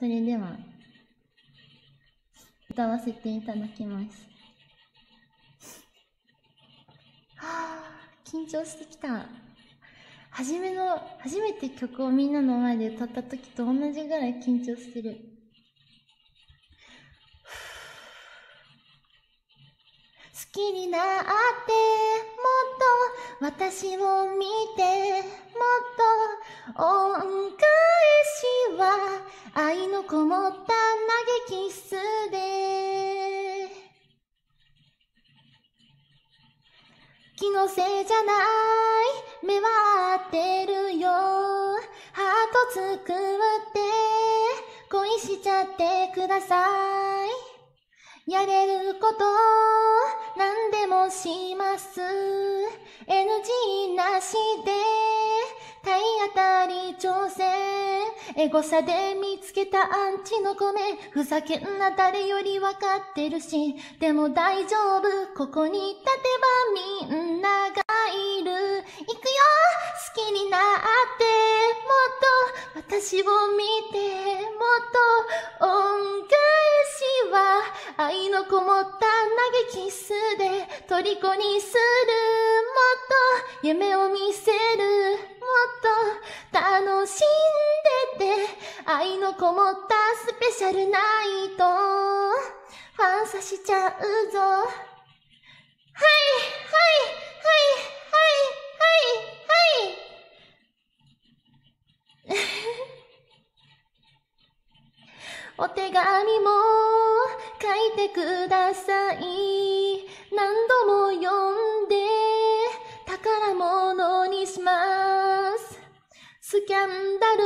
それでは歌わせていただきますはあ緊張してきた初めの初めて曲をみんなの前で歌った時と同じぐらい緊張してる好きになってもっと私を見てもっと恩返しは愛のこもった投げキスで気のせいじゃない目は合ってるよハート作って恋しちゃってくださいやれること何でもします NG なしで体当たり挑戦エゴサで見つけたアンチの米ふざけんな誰よりわかってるしでも大丈夫ここに立てばみんながいる行くよ好きになってもっと私を見てもっと恩返しは愛のこもった嘆きすで虜にするもっと夢を見せるもっと楽しんでて愛のこもったスペシャルナイト。ファンしちゃうぞ。はい、はい、はい、はい、はい、はい。お手紙も書いてください。何度も読んで宝物にします。スキャンダル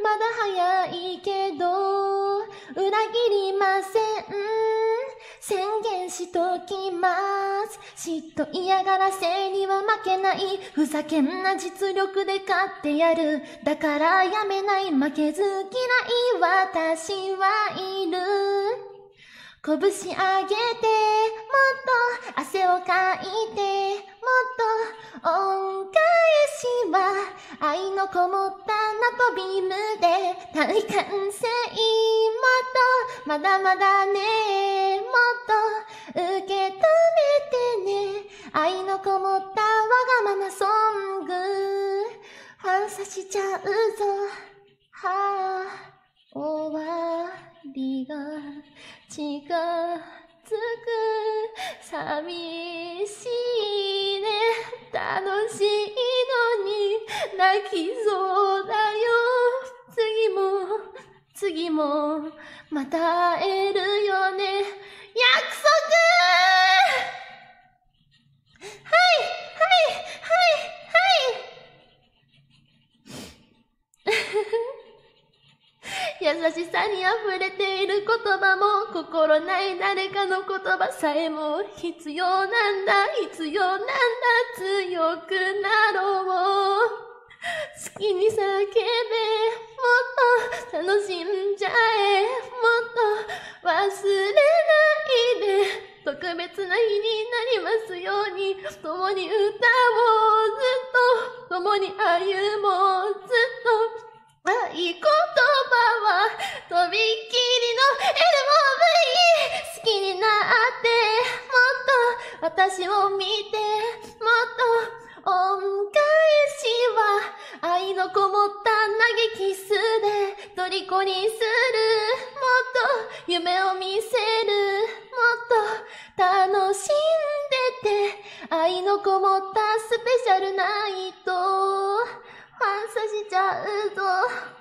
まだ早いけど、裏切りません。宣言しときます。嫉妬嫌がらせには負けない。ふざけんな実力で勝ってやる。だからやめない。負けず嫌い。私はいる。拳上げて、もっと汗をかいて、もっと恩返しは愛のこもった飛び胸大歓声もっとまだまだねもっと受け止めてね愛のこもったわがままソング反射しちゃうぞはあ終わりが近づく寂しいね楽しい泣きそうだよ次も次もまた会えるよね約束はい 優しさに溢れている言葉も心ない誰かの言葉さえも必要なんだ必要なんだ強くなろうに叫べもっと楽しんじゃえもっと忘れないで特別な日になりますように共に歌をずっと共に歩もうずっと合言葉はとびっきりのエルモーブ好きになってもっと私を見てもっと音楽愛のこもった嘆きすで虜にする。もっと夢を見せる。もっと楽しんでて。愛のこもったスペシャルナイト。ファンしちゃうぞ。